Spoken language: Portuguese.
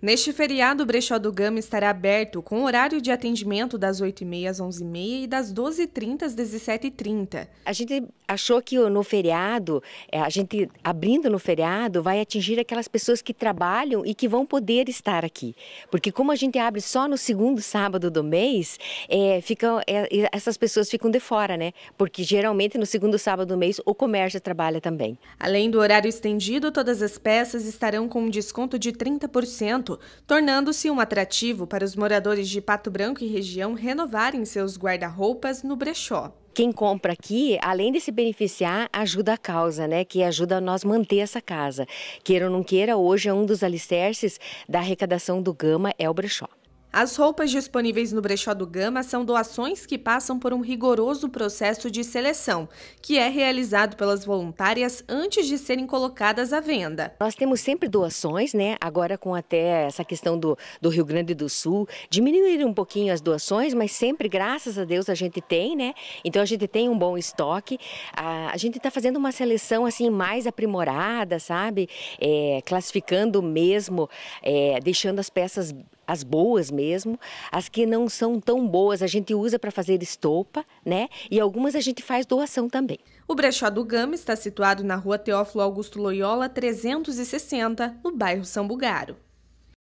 Neste feriado, o Brechó do Gama estará aberto com horário de atendimento das 8h30 às 11h30 e das 12h30 às 17h30. A gente achou que no feriado, eh, a gente abrindo no feriado, vai atingir aquelas pessoas que trabalham e que vão poder estar aqui. Porque como a gente abre só no segundo sábado do mês, é, ficam, é, essas pessoas ficam de fora, né? Porque geralmente no segundo sábado do mês o comércio trabalha também. Além do horário estendido, todas as peças estarão com um desconto de 30% tornando-se um atrativo para os moradores de Pato Branco e região renovarem seus guarda-roupas no brechó quem compra aqui, além de se beneficiar, ajuda a causa, né? Que ajuda a nós manter essa casa. Queira ou não queira, hoje é um dos alicerces da arrecadação do Gama, é o brechó. As roupas disponíveis no brechó do Gama são doações que passam por um rigoroso processo de seleção, que é realizado pelas voluntárias antes de serem colocadas à venda. Nós temos sempre doações, né? Agora com até essa questão do, do Rio Grande do Sul, diminuíram um pouquinho as doações, mas sempre, graças a Deus, a gente tem, né? Então a gente tem um bom estoque. A, a gente está fazendo uma seleção assim mais aprimorada, sabe? É, classificando mesmo, é, deixando as peças as boas mesmo, as que não são tão boas a gente usa para fazer estopa, né? E algumas a gente faz doação também. O brechó do Gama está situado na rua Teófilo Augusto Loyola 360, no bairro São Bugaro.